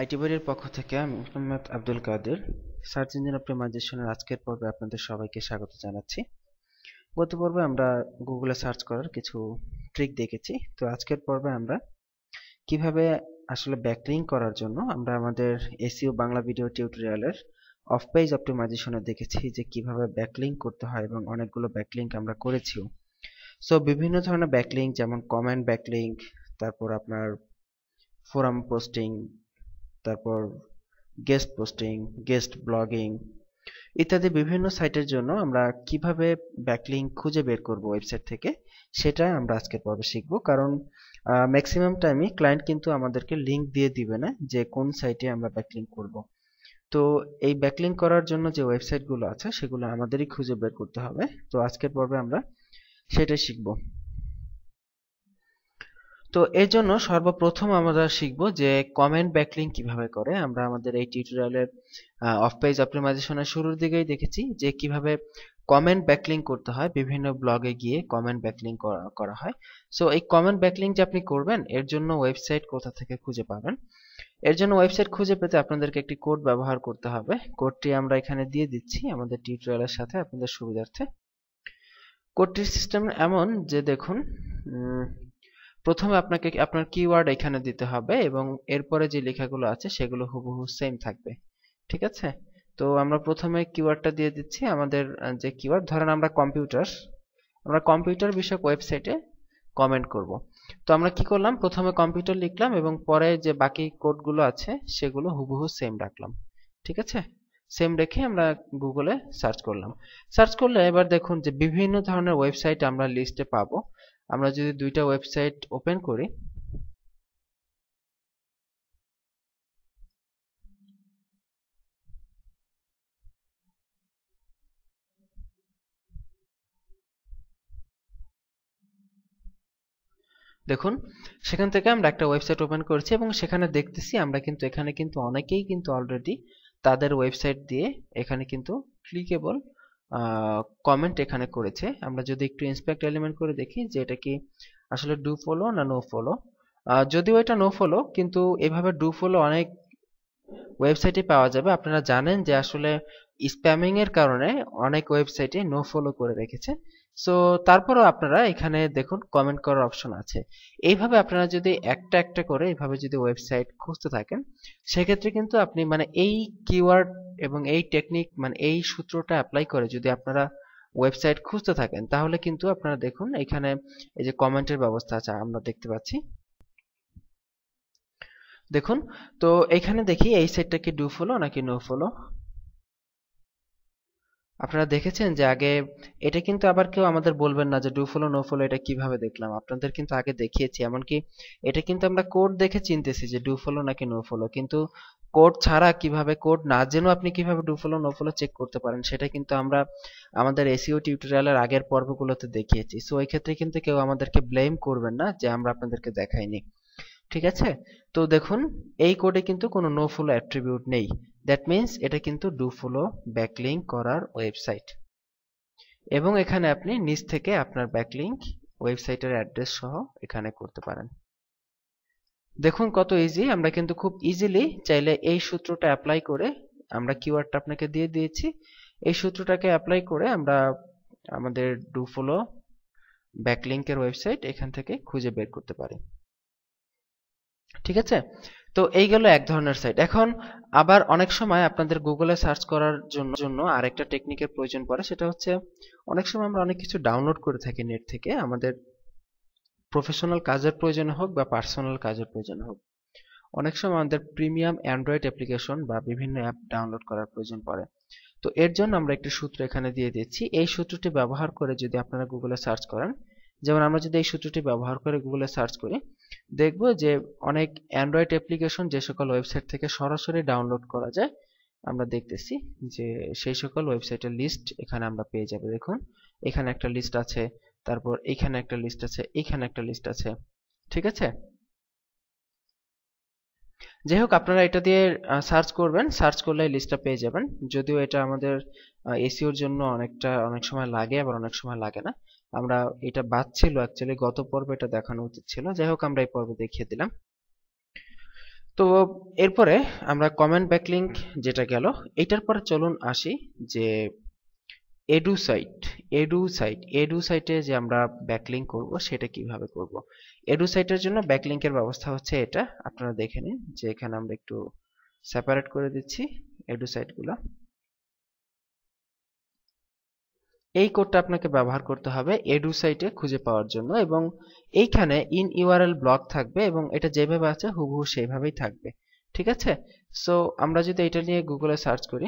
আইটিবাড়ির পক্ষ থেকে আমি মোহাম্মদ আব্দুল কাদের সার্চ ইঞ্জিন অপটিমাইজেশনের আজকের পর্বে আপনাদের সবাইকে স্বাগত জানাচ্ছি গত পর্বে আমরা গুগলে সার্চ করার কিছু ট্রিক দেখেছি তো আজকের পর্বে আমরা কিভাবে আসলে ব্যাকলিং করার জন্য আমরা আমাদের এসিও বাংলা ভিডিও টিউটোরিয়ালের অফ পেজ অপটিমাইজেশনে দেখেছি যে কিভাবে ব্যাকলিং করতে হয় এবং অনেকগুলো ব্যাকলিং আমরা করেছিও সো বিভিন্ন ধরনের ব্যাকলিং যেমন কমেন্ট ব্যাকলিং তারপর আপনার ফোরাম পোস্টিং তারপর গেস্ট পোস্টিং গেস্ট ব্লগিং ইত্যাদি বিভিন্ন সাইটের জন্য আমরা কিভাবে ব্যাকলিং খুঁজে বের করব ওয়েবসাইট থেকে সেটা আমরা আজকের পর্বে শিখব কারণ ম্যাক্সিমাম টাইমই ক্লায়েন্ট কিন্তু আমাদেরকে লিঙ্ক দিয়ে দিবে না যে কোন সাইটে আমরা ব্যাকলিং করব তো এই ব্যাকলিং করার জন্য যে ওয়েবসাইটগুলো আছে সেগুলো আমাদেরই খুঁজে বের করতে হবে তো আজকের পর্বে আমরা সেটাই শিখবো তো এর জন্য সর্বপ্রথম আমরা শিখব যে কমেন্ট ব্যাকলিং কিভাবে করে আমরা আমাদের এই টিউটোরিয়ালের অফ পেজ অপটিমাইজেশনের শুরুর দিকেই দেখেছি যে কিভাবে কমেন্ট ব্যাকলিং করতে হয় বিভিন্ন ব্লগে গিয়ে কমেন্ট ব্যাকলিং করা হয় সো এই কমেন্ট ব্যাকলিং যে আপনি করবেন এর জন্য ওয়েবসাইট কোথা থেকে খুঁজে পাবেন এর জন্য ওয়েবসাইট খুঁজে পেতে আপনাদেরকে একটি কোড ব্যবহার করতে হবে কোডটি আমরা এখানে দিয়ে দিচ্ছি আমাদের টিউটোরিয়ালের সাথে আপনাদের সুবিধার্থে কোডটির সিস্টেম এমন যে দেখুন প্রথমে আপনাকে আপনার কিওয়ার্ড এখানে দিতে হবে এবং এরপরে যে লেখাগুলো আছে সেগুলো হুবহু সেম থাকবে ঠিক আছে তো আমরা প্রথমে কিওয়ার্ডটা দিয়ে দিচ্ছি আমাদের যে কিওয়ার্ড ধরেন আমরা কম্পিউটার আমরা কম্পিউটার বিষয়ক ওয়েবসাইটে কমেন্ট করব তো আমরা কি করলাম প্রথমে কম্পিউটার লিখলাম এবং পরে যে বাকি কোডগুলো আছে সেগুলো হুবহু সেম রাখলাম ঠিক আছে সেম রেখে আমরা গুগলে সার্চ করলাম সার্চ করলে এবার দেখুন যে বিভিন্ন ধরনের ওয়েবসাইট আমরা লিস্টে পাবো আমরা যদি দুইটা ওয়েবসাইট ওপেন করি দেখুন সেখান থেকে আমরা একটা ওয়েবসাইট ওপেন করেছি এবং সেখানে দেখতেছি আমরা কিন্তু এখানে কিন্তু অনেকেই কিন্তু অলরেডি তাদের ওয়েবসাইট দিয়ে এখানে কিন্তু ক্লিকেবল কমেন্ট এখানে করেছে আমরা যদি একটু ইন্সপেক্ট এলিমেন্ট করে দেখি যে এটা কি আসলে ডু ফলো না নো ফলো যদিও এটা নো ফলো কিন্তু এভাবে ডু ফলো অনেক ওয়েবসাইটে পাওয়া যাবে আপনারা জানেন যে আসলে স্প্যামিং এর কারণে অনেক ওয়েবসাইটে নো ফলো করে রেখেছে সো তারপরও আপনারা এখানে দেখুন কমেন্ট করার অপশন আছে এইভাবে আপনারা যদি একটা একটা করে এইভাবে যদি ওয়েবসাইট খুঁজতে থাকেন সেক্ষেত্রে কিন্তু আপনি মানে এই কিওয়ার্ড এবং এই টেকনিক মানে এই সূত্রটা অ্যাপ্লাই করে যদি আপনারা ওয়েবসাইট খুঁজতে থাকেন তাহলে কিন্তু আপনারা দেখুন এখানে এই যে কমেন্টের ব্যবস্থা আছে আমরা দেখতে পাচ্ছি দেখুন তো এখানে দেখি এই সাইটটা কি ডু ফলো নাকি নো ফলো আপনারা দেখেছেন যে আগে এটা কিন্তু আবার কেউ আমাদের বলবেন না যে ডু ফলো নো ফলো এটা কিভাবে দেখলাম আপনাদের কিন্তু আগে দেখিয়েছি এমনকি এটা কিন্তু আমরা কোড দেখে চিনতেছি যে ডু ফলো নাকি নো ফলো কিন্তু কোড ছাড়া কিভাবে কোড না জেনেও আপনি কিভাবে do follow no follow check করতে পারেন সেটা কিন্তু আমরা আমাদের e এসিও টিউটোরিয়ালের আগের পর্বগুলোতে দেখিয়েছি সো এই ক্ষেত্রে কিন্তু কেউ আমাদেরকে ব্লেম করবেন না যে আমরা আপনাদেরকে দেখাইনি ঠিক আছে তো দেখুন এই কোডে কিন্তু কোনো নো ফলো অ্যাট্রিবিউট নেই দ্যাট মিন্স এটা কিন্তু ডু ফলো ব্যাকলিং করার ওয়েবসাইট এবং এখানে আপনি নিচ থেকে আপনার ব্যাকলিঙ্ক ওয়েবসাইটের অ্যাড্রেস সহ এখানে করতে পারেন দেখুন কত ইজি আমরা কিন্তু খুব ইজিলি চাইলে এই সূত্রটা অ্যাপ্লাই করে আমরা কিওয়ার্ডটা আপনাকে দিয়ে দিয়েছি এই সূত্রটাকে অ্যাপ্লাই করে আমরা আমাদের ডু ফলো ব্যাকলিংকের ওয়েবসাইট এখান থেকে খুঁজে বের করতে পারি ঠিক আছে তো এই গেল এক ধরনের সাইট এখন আবার অনেক সময় আপনাদের গুগলে সার্চ করার জন্য জন্য আরেকটা টেকনিকের প্রয়োজন পড়ে সেটা হচ্ছে অনেক সময় আমরা অনেক কিছু ডাউনলোড করে থাকি নেট থেকে আমাদের প্রফেশনাল কাজের প্রয়োজন হোক বা পার্সোনাল কাজের প্রয়োজন হোক অনেক সময় আমাদের প্রিমিয়াম অ্যান্ড্রয়েড অ্যাপ্লিকেশন বা বিভিন্ন অ্যাপ ডাউনলোড করার প্রয়োজন পড়ে তো এর জন্য আমরা একটি সূত্র এখানে দিয়ে দিচ্ছি এই সূত্রটি ব্যবহার করে যদি আপনারা গুগলে সার্চ করেন যেমন আমরা যদি এই সূত্রটি ব্যবহার করে গুগলে সার্চ করি দেখব যে অনেক অ্যান্ড্রয়েড অ্যাপ্লিকেশন যে সকল ওয়েবসাইট থেকে সরাসরি ডাউনলোড করা যায় আমরা দেখতেছি যে সেই সকল ওয়েবসাইটের লিস্ট এখানে আমরা পেয়ে যাব দেখুন এখানে একটা লিস্ট আছে তারপর এখানে একটা লিস্ট আছে এখানে একটা লিস্ট আছে ঠিক আছে যাই হোক আপনারা এটা দিয়ে সার্চ করবেন সার্চ করলে লিস্টটা পেয়ে যাবেন যদিও এটা আমাদের এসিওর জন্য অনেকটা অনেক সময় লাগে আবার অনেক সময় লাগে না আমরা এটা বাদ ছিল অ্যাকচুয়ালি গত পর্বে এটা দেখানো উচিত ছিল যাই হোক আমরা এই পর্বে দেখিয়ে দিলাম তো এরপরে আমরা কমেন্ট ব্যাকলিংক যেটা গেল এটার পরে চলুন আসি যে edu site edu site edu সাইটে যে আমরা ব্যাকলিং করব সেটা কিভাবে করব এডু সাইটের জন্য এর ব্যবস্থা হচ্ছে এটা আপনারা দেখে নিন যে এখানে আমরা একটু সেপারেট করে দিচ্ছি এডু সাইটগুলো এই কোডটা আপনাকে ব্যবহার করতে হবে এডু সাইটে খুঁজে পাওয়ার জন্য এবং এইখানে ইন ইউআরএল ব্লক থাকবে এবং এটা যেভাবে আছে হুবহু সেইভাবেই থাকবে ঠিক আছে সো আমরা যদি এটা নিয়ে গুগলে সার্চ করি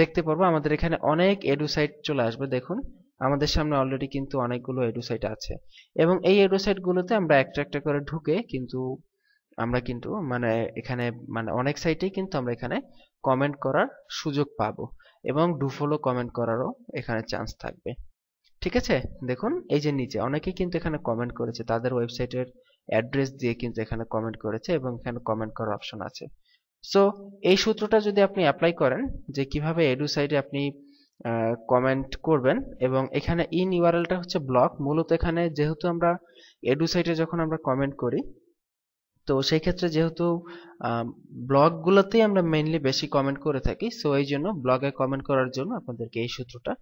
দেখতে পারবো আমাদের এখানে অনেক এডু সাইট চলে আসবে দেখুন আমাদের সামনে অলরেডি কিন্তু অনেকগুলো এডু সাইট আছে এবং এই এডু সাইটগুলোতে আমরা একটা একটা করে ঢুকে কিন্তু আমরা কিন্তু মানে এখানে মানে অনেক সাইটেই কিন্তু আমরা এখানে কমেন্ট করার সুযোগ পাবো এবং ডু ফলো কমেন্ট করারও এখানে চান্স থাকবে ঠিক আছে দেখুন এই যে নিচে অনেকেই কিন্তু এখানে কমেন্ট করেছে তাদের ওয়েবসাইটের অ্যাড্রেস দিয়ে কিন্তু এখানে কমেন্ট করেছে এবং এখানে কমেন্ট করার অপশন আছে সো এই সূত্রটা যদি আপনি অ্যাপ্লাই করেন যে কিভাবে এডু সাইটে আপনি কমেন্ট করবেন এবং এখানে ইন ইউআরএলটা হচ্ছে ব্লক মূলত এখানে যেহেতু আমরা এডু সাইটে যখন আমরা কমেন্ট করি তো সেই ক্ষেত্রে যেহেতু ব্লগগুলোতেই আমরা মেইনলি বেশি কমেন্ট করে থাকি সো এই জন্য ব্লগে কমেন্ট করার জন্য আপনাদেরকে এই সূত্রটা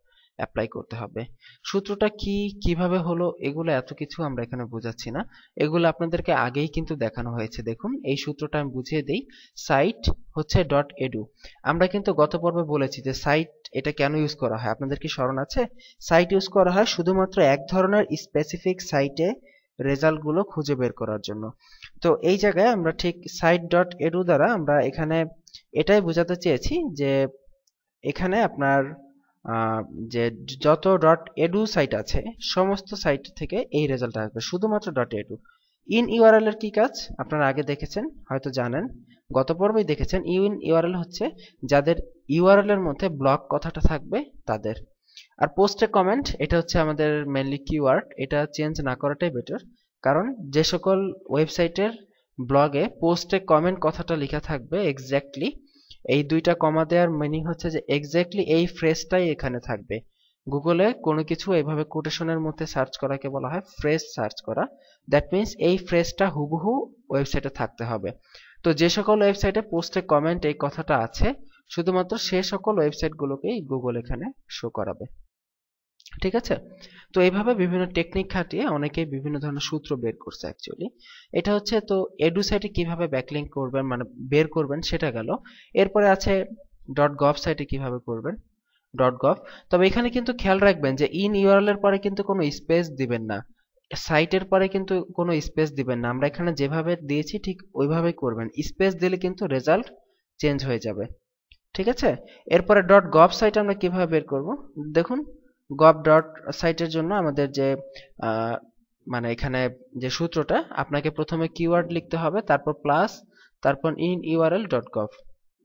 অ্যাপ্লাই করতে হবে সূত্রটা কি কিভাবে হলো এগুলো এত কিছু আমরা এখানে বোঝাচ্ছি না এগুলো আপনাদেরকে আগেই কিন্তু দেখানো হয়েছে দেখুন এই সূত্রটা আমি বুঝিয়ে দিই সাইট হচ্ছে ডট এডু আমরা কিন্তু গত পর্বে বলেছি যে সাইট এটা কেন ইউজ করা হয় আপনাদের কি স্মরণ আছে সাইট ইউজ করা হয় শুধুমাত্র এক ধরনের স্পেসিফিক সাইটে রেজাল্টগুলো খুঁজে বের করার জন্য তো এই জায়গায় আমরা ঠিক সাইট ডট এডু দ্বারা আমরা এখানে এটাই বোঝাতে চেয়েছি যে এখানে আপনার যে যত ডট এডু সাইট আছে সমস্ত সাইট থেকে এই রেজাল্ট আসবে শুধুমাত্র ডট এডু ইন ইউআরএল এর কি কাজ আপনারা আগে দেখেছেন হয়তো জানেন গত পর্বেই দেখেছেন ইন ইউআরএল হচ্ছে যাদের ইউআরএল এর মধ্যে ব্লক কথাটা থাকবে তাদের আর পোস্টে কমেন্ট এটা হচ্ছে আমাদের মেনলি কিওয়ার্ড এটা চেঞ্জ না করাটাই বেটার কারণ যে সকল ওয়েবসাইটের ব্লগে পোস্টে কমেন্ট কথাটা লেখা থাকবে এক্স্যাক্টলি এই দুইটা কমা দেওয়ার মিনিং হচ্ছে যে এক্স্যাক্টলি এই ফ্রেজটাই এখানে থাকবে গুগলে কোনো কিছু এভাবে কোটেশনের মধ্যে সার্চ করাকে বলা হয় ফ্রেজ সার্চ করা দ্যাট মিন্স এই ফ্রেজটা হুবহু ওয়েবসাইটে থাকতে হবে তো যে সকল ওয়েবসাইটে পোস্টে কমেন্ট এই কথাটা আছে শুধুমাত্র সে সকল ওয়েবসাইটগুলোকেই গুগল এখানে শো করাবে ঠিক আছে তো এইভাবে বিভিন্ন টেকনিক খাটিয়ে অনেকে বিভিন্ন ধরনের সূত্র বের করছে অ্যাকচুয়ালি এটা হচ্ছে তো এডু সাইটে কিভাবে ব্যাকলিং করবেন মানে বের করবেন সেটা গেল এরপরে আছে ডট গভ সাইটে কিভাবে করবেন ডট গভ তবে এখানে কিন্তু খেয়াল রাখবেন যে ইন ইউআরএল এর পরে কিন্তু কোনো স্পেস দিবেন না সাইটের পরে কিন্তু কোনো স্পেস দিবেন না আমরা এখানে যেভাবে দিয়েছি ঠিক ওইভাবেই করবেন স্পেস দিলে কিন্তু রেজাল্ট চেঞ্জ হয়ে যাবে ঠিক আছে এরপরে ডট গভ সাইট আমরা কিভাবে বের করব দেখুন গভ ডট সাইটের জন্য আমাদের যে মানে এখানে যে সূত্রটা আপনাকে প্রথমে কিওয়ার্ড লিখতে হবে তারপর প্লাস তারপর in URL dot gov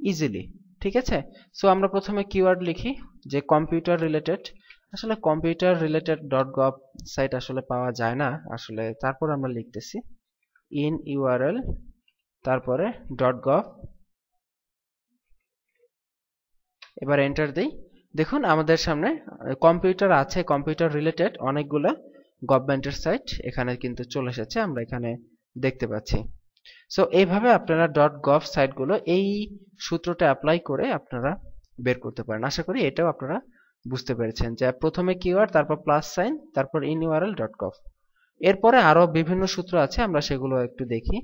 easily ঠিক আছে সো আমরা প্রথমে কিওয়ার্ড লিখি যে কম্পিউটার রিলেটেড আসলে computer related dot gov site আসলে পাওয়া যায় না আসলে তারপর আমরা লিখতেছি ইন ইউআরএল তারপরে ডট গভ এবার এন্টার দিই দেখুন আমাদের সামনে কম্পিউটার আছে কম্পিউটার রিলেটেড অনেকগুলো গভর্নমেন্টের সাইট এখানে কিন্তু চলে এসেছে আমরা এখানে দেখতে পাচ্ছি সো এইভাবে আপনারা ডট গভ সাইটগুলো এই সূত্রটা অ্যাপ্লাই করে আপনারা বের করতে পারেন আশা করি এটাও আপনারা বুঝতে পেরেছেন যে প্রথমে কিওয়ার্ড তারপর প্লাস সাইন তারপর ইনইউআরএল ডট গভ এরপরে আরও বিভিন্ন সূত্র আছে আমরা সেগুলো একটু দেখি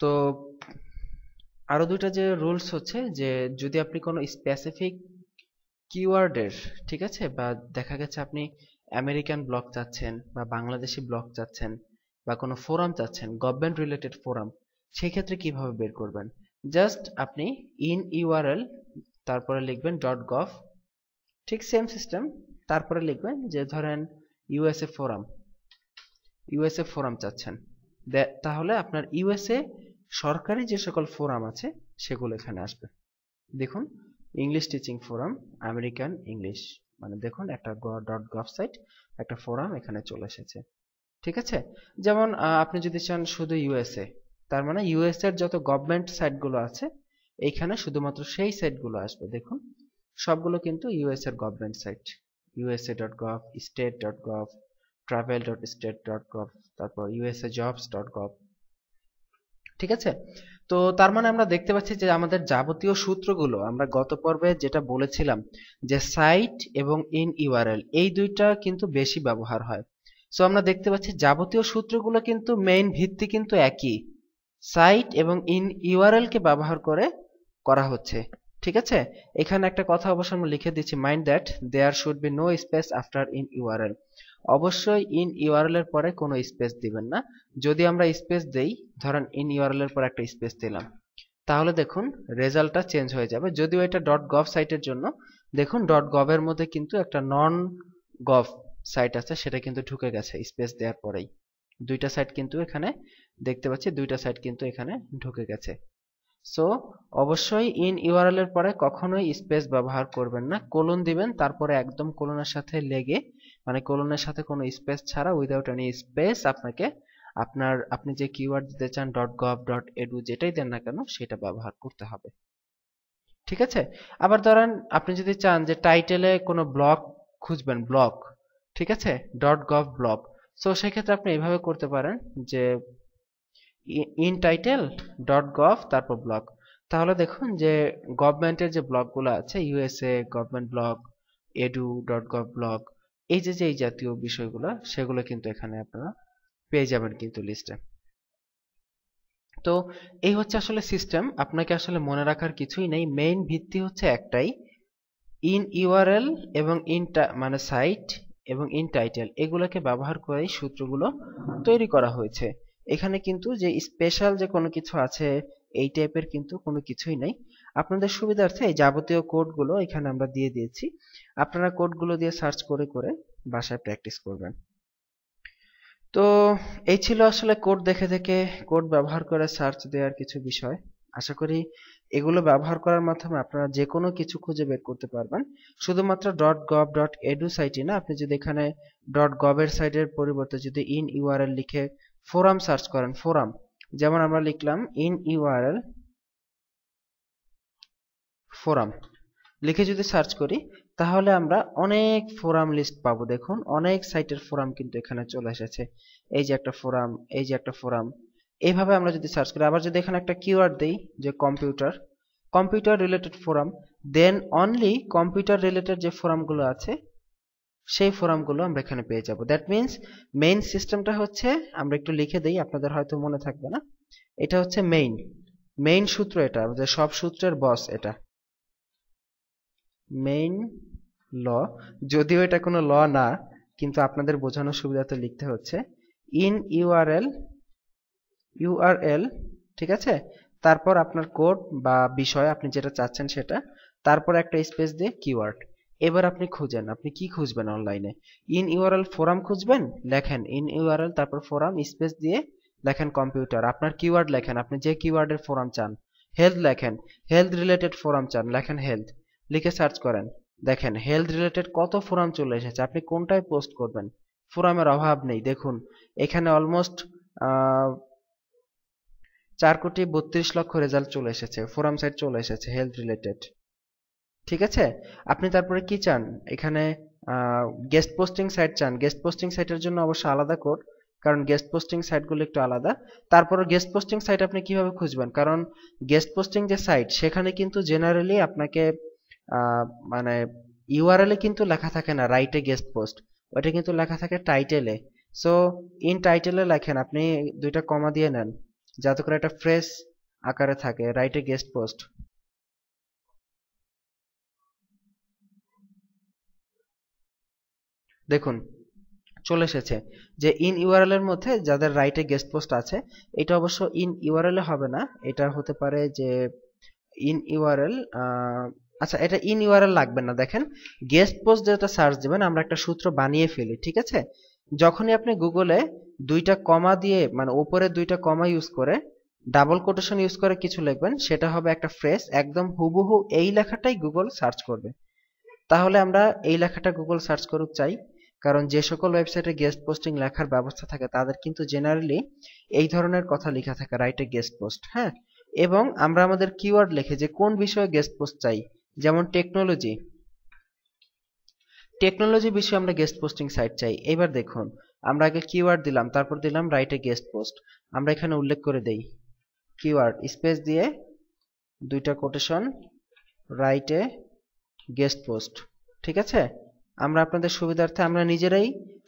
তো আরও দুইটা যে রুলস হচ্ছে যে যদি আপনি কোনো স্পেসিফিক কিওয়ার্ডের ঠিক আছে বা দেখা গেছে আপনি আমেরিকান ব্লগ চাচ্ছেন বা বাংলাদেশি ব্লগ চাচ্ছেন বা কোনো ফোরাম চাচ্ছেন গভর্নমেন্ট রিলেটেড ফোরাম সেই ক্ষেত্রে কিভাবে বের করবেন জাস্ট আপনি ইন ইউআরএল তারপরে লিখবেন ডট গভ ঠিক সেম সিস্টেম তারপরে লিখবেন যে ধরেন ইউএসএ ফোরাম ইউএসএ ফোরাম চাচ্ছেন তাহলে আপনার ইউএসএ সরকারি যে সকল ফোরাম আছে সেগুলো এখানে আসবে দেখুন English teaching forum American English মানে দেখুন একটা ডট গভ সাইট একটা ফোরাম এখানে চলে এসেছে ঠিক আছে যেমন আপনি যদি চান শুধু ইউএসএ তার মানে ইউএস এর যত গভর্নমেন্ট সাইটগুলো আছে এইখানে শুধুমাত্র সেই সাইটগুলো আসবে দেখুন সবগুলো কিন্তু ইউএস এর government site USA dot gov state dot gov travel dot state dot gov তারপর ইউএসএ জবস ডট গভ ঠিক আছে তো তার মানে আমরা দেখতে পাচ্ছি যে আমাদের যাবতীয় সূত্রগুলো আমরা গত পর্বে যেটা বলেছিলাম যে সাইট এবং ইন ইউআরএল এই দুইটা কিন্তু বেশি ব্যবহার হয় সো আমরা দেখতে পাচ্ছি যাবতীয় সূত্রগুলো কিন্তু মেইন ভিত্তি কিন্তু একই সাইট এবং ইন ইউআরএল কে ব্যবহার করে করা হচ্ছে ঠিক আছে এখানে একটা কথা অবশ্য আমরা লিখে দিচ্ছি mind that there should be no space after in URL অবশ্যই ইন ইউআরএল এর পরে কোনো স্পেস দিবেন না যদি আমরা স্পেস দেই ধরেন ইন ইউআরএল এর পরে একটা স্পেস দিলাম তাহলে দেখুন রেজাল্টটা চেঞ্জ হয়ে যাবে যদিও এটা ডট গভ সাইটের জন্য দেখুন ডট গভের মধ্যে কিন্তু একটা নন গভ সাইট আছে সেটা কিন্তু ঢুকে গেছে স্পেস দেওয়ার পরেই দুইটা সাইট কিন্তু এখানে দেখতে পাচ্ছি দুইটা সাইট কিন্তু এখানে ঢুকে গেছে সো অবশ্যই ইন ইউআরএল এর পরে কখনোই স্পেস ব্যবহার করবেন না কোলন দিবেন তারপরে একদম কোলনের সাথে লেগে মানে কোলনের সাথে কোনো স্পেস ছাড়া উইদাউট এনি স্পেস আপনাকে আপনার আপনি যে কিওয়ার্ড দিতে চান ডট গভ ডট এডু যেটাই দেন না কেন সেটা ব্যবহার করতে হবে ঠিক আছে আবার ধরেন আপনি যদি চান যে টাইটেলে কোনো ব্লক খুঁজবেন ব্লক ঠিক আছে ডট গভ ব্লক সো সেক্ষেত্রে আপনি এইভাবে করতে পারেন যে ইন টাইটেল ডট গভ তারপর ব্লক তাহলে দেখুন যে গভর্নমেন্টের যে ব্লকগুলো আছে USA government block edu dot gov block এই যে যে জাতীয় বিষয়গুলো সেগুলো কিন্তু এখানে আপনারা পেয়ে যাবেন কিন্তু লিস্টে তো এই হচ্ছে আসলে সিস্টেম আপনাকে আসলে মনে রাখার কিছুই নেই মেইন ভিত্তি হচ্ছে একটাই ইন ইউআরএল এবং ইন মানে সাইট এবং ইন টাইটেল এগুলোকে ব্যবহার করে সূত্রগুলো তৈরি করা হয়েছে এখানে কিন্তু যে স্পেশাল যে কোনো কিছু আছে এই টাইপের কিন্তু কোনো কিছুই নেই আপনাদের সুবিধার্থে এই যাবতীয় কোডগুলো এখানে আমরা দিয়ে দিয়েছি আপনারা কোডগুলো দিয়ে সার্চ করে করে বাসায় প্র্যাকটিস করবেন তো এই ছিল আসলে কোড দেখে দেখে কোড ব্যবহার করে সার্চ দেওয়ার কিছু বিষয় আশা করি এগুলো ব্যবহার করার মাধ্যমে আপনারা যে কোনো কিছু খুঁজে বের করতে পারবেন শুধুমাত্র ডট গভ ডট এডু সাইটে না আপনি যদি এখানে ডট গভের সাইটের পরিবর্তে যদি ইন ইউআরএল লিখে ফোরাম সার্চ করেন ফোরাম যেমন আমরা লিখলাম ইন ইউআরএল ফোরাম লিখে যদি সার্চ করি তাহলে আমরা অনেক ফোরাম লিস্ট পাবো দেখুন অনেক সাইটের ফোরাম কিন্তু এখানে চলে এসেছে এই যে একটা ফোরাম এই যে একটা ফোরাম এইভাবে আমরা যদি সার্চ করি আবার যদি এখানে একটা কিওয়ার্ড দেই যে কম্পিউটার কম্পিউটার রিলেটেড ফোরাম দেন অনলি কম্পিউটার রিলেটেড যে ফোরামগুলো আছে সেই ফোরামগুলো আমরা এখানে পেয়ে যাব দ্যাট মিন্স মেইন সিস্টেমটা হচ্ছে আমরা একটু লিখে দিই আপনাদের হয়তো মনে থাকবে না এটা হচ্ছে মেইন মেইন সূত্র এটা যে সব সূত্রের বস এটা মেইন ল যদিও এটা কোনো ল না কিন্তু আপনাদের বোঝানোর সুবিধাতে লিখতে হচ্ছে ইন ইউআরএল ইউআরএল ঠিক আছে তারপর আপনার কোড বা বিষয় আপনি যেটা চাচ্ছেন সেটা তারপর একটা স্পেস দিয়ে কিওয়ার্ড এবার আপনি খুঁজেন আপনি কি খুঁজবেন অনলাইনে ইন ইউআরএল ফোরাম খুঁজবেন লেখেন ইন ইউআরএল তারপর ফোরাম স্পেস দিয়ে লেখেন কম্পিউটার আপনার কিওয়ার্ড লেখেন আপনি যে কিওয়ার্ডের ফোরাম চান হেলথ লেখেন হেলথ রিলেটেড ফোরাম চান লেখেন হেলথ লিখে সার্চ করেন দেখেন হেলথ রিলেটেড কত ফোরাম চলে এসেছে আপনি কোনটায় পোস্ট করবেন ফোরামের অভাব নেই দেখুন এখানে অলমোস্ট চার কোটি বত্রিশ লক্ষ রেজাল্ট চলে এসেছে ফোরাম সাইট চলে এসেছে হেলথ রিলেটেড ঠিক আছে আপনি তারপরে কি চান এখানে গেস্ট পোস্টিং সাইট চান গেস্ট পোস্টিং সাইটের জন্য অবশ্য আলাদা কোড কারণ গেস্ট পোস্টিং সাইটগুলো একটু আলাদা তারপরে গেস্ট পোস্টিং সাইট আপনি কিভাবে খুঁজবেন কারণ গেস্ট পোস্টিং যে সাইট সেখানে কিন্তু জেনারেলি আপনাকে মানে ইউআরএলে কিন্তু লেখা থাকে না রাইটে গেস্ট পোস্ট ওইটা কিন্তু লেখা থাকে টাইটেলে সো ইন টাইটেলে লেখেন আপনি দুইটা কমা দিয়ে নেন যাতে করে একটা ফ্রেশ আকারে থাকে রাইটে গেস্ট পোস্ট দেখুন চলে এসেছে যে ইন ইউআরএল এর মধ্যে যাদের রাইটে গেস্ট পোস্ট আছে এটা অবশ্য ইন ইউআরএল এ হবে না এটা হতে পারে যে ইন ইউআরএল আচ্ছা এটা ইন ইউআরএল লাগবে না দেখেন গেস্ট পোস্ট যেটা সার্চ দিবেন আমরা একটা সূত্র বানিয়ে ফেলি ঠিক আছে যখনই আপনি গুগলে দুইটা কমা দিয়ে মানে ওপরে দুইটা কমা ইউজ করে ডাবল কোটেশন ইউজ করে কিছু লিখবেন সেটা হবে একটা ফ্রেশ একদম হুবহু এই লেখাটাই গুগল সার্চ করবে তাহলে আমরা এই লেখাটা গুগল সার্চ করুক চাই কারণ যে সকল ওয়েবসাইটে গেস্ট পোস্টিং লেখার ব্যবস্থা থাকে তাদের কিন্তু জেনারেলি এই ধরনের কথা লেখা থাকে রাইটে গেস্ট পোস্ট হ্যাঁ এবং আমরা আমাদের কিওয়ার্ড লিখে যে কোন বিষয়ে গেস্ট পোস্ট চাই যেমন টেকনোলজি টেকনোলজি বিষয়ে আমরা গেস্ট পোস্টিং সাইট চাই এবার দেখুন আমরা আগে কিওয়ার্ড দিলাম তারপর দিলাম রাইটে গেস্ট পোস্ট আমরা এখানে উল্লেখ করে দেই কিওয়ার্ড স্পেস দিয়ে দুইটা কোটেশন রাইটে গেস্ট পোস্ট ঠিক আছে আমরা আপনাদের সুবিধার্থে আমরা নিজেরাই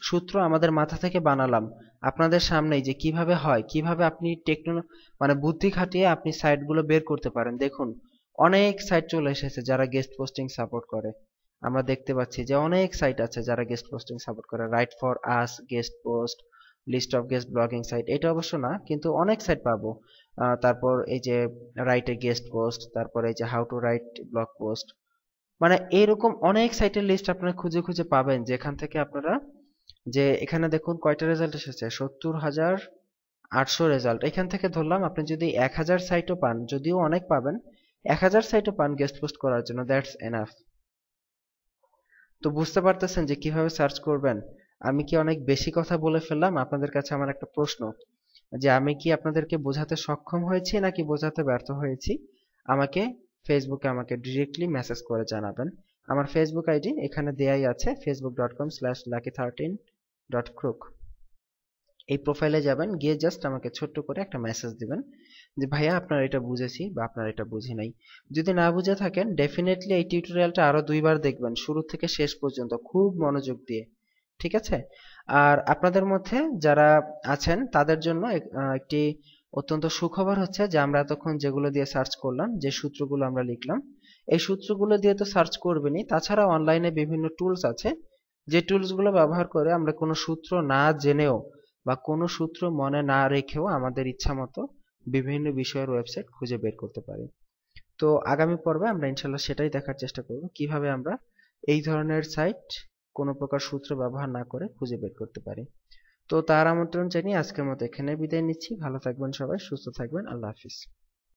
সূত্র আমাদের মাথা থেকে বানালাম আপনাদের সামনেই যে কিভাবে হয় কিভাবে আপনি টেকনো মানে বুদ্ধি খাটিয়ে আপনি সাইটগুলো বের করতে পারেন দেখুন অনেক সাইট চলে এসেছে যারা গেস্ট পোস্টিং সাপোর্ট করে আমরা দেখতে পাচ্ছি যে অনেক সাইট আছে যারা গেস্ট পোস্টিং সাপোর্ট করে write for us guest post list of guest blogging site এটা অবশ্য না কিন্তু অনেক সাইট পাবো তারপর এই যে রাইট এ গেস্ট পোস্ট তারপর এই যে how to write blog post মানে এরকম অনেক সাইটের লিস্ট আপনারা খুঁজে খুঁজে পাবেন যেখান থেকে আপনারা যে এখানে দেখুন কয়টা রেজাল্ট এসেছে সত্তর হাজার আটশো রেজাল্ট এখান থেকে ধরলাম আপনি যদি এক হাজার সাইটও পান যদিও অনেক পাবেন এক হাজার পান গেস্ট পোস্ট করার জন্য দ্যাটস এনাফ তো বুঝতে পারতেছেন যে কিভাবে সার্চ করবেন আমি কি অনেক বেশি কথা বলে ফেললাম আপনাদের কাছে আমার একটা প্রশ্ন যে আমি কি আপনাদেরকে বোঝাতে সক্ষম হয়েছি নাকি বোঝাতে ব্যর্থ হয়েছি আমাকে ফেসবুকে আমাকে ডিরেক্টলি মেসেজ করে জানাবেন আমার ফেসবুক আইডি এখানে দেয়াই আছে Facebook dot com slash lucky thirteen dot crook এই প্রোফাইলে যাবেন গিয়ে জাস্ট আমাকে ছোট্ট করে একটা মেসেজ দিবেন যে ভাইয়া আপনার এটা বুঝেছি বা আপনার এটা বুঝি নাই যদি না বুঝে থাকেন ডেফিনেটলি এই টিউটোরিয়ালটা আরো দুইবার দেখবেন শুরু থেকে শেষ পর্যন্ত খুব মনোযোগ দিয়ে ঠিক আছে আর আপনাদের মধ্যে যারা আছেন তাদের জন্য একটি অত্যন্ত সুখবর হচ্ছে যে আমরা এতক্ষণ যেগুলো দিয়ে সার্চ করলাম যে সূত্রগুলো আমরা লিখলাম এই সূত্রগুলো দিয়ে তো সার্চ করবেনই তাছাড়া অনলাইনে বিভিন্ন টুলস আছে যে টুলসগুলো ব্যবহার করে আমরা কোনো সূত্র না জেনেও বা কোনো সূত্র মনে না রেখেও আমাদের ইচ্ছা মতো বিভিন্ন বিষয়ের ওয়েবসাইট খুঁজে বের করতে পারি তো আগামী পর্বে আমরা ইনশাল্লাহ সেটাই দেখার চেষ্টা করব কিভাবে আমরা এই ধরনের সাইট কোনো প্রকার সূত্র ব্যবহার না করে খুঁজে বের করতে পারি তো তার আমন্ত্রণ জানিয়ে আজকের মতো এখানে বিদায় নিচ্ছি ভালো থাকবেন সবাই সুস্থ থাকবেন আল্লাহ হাফিজ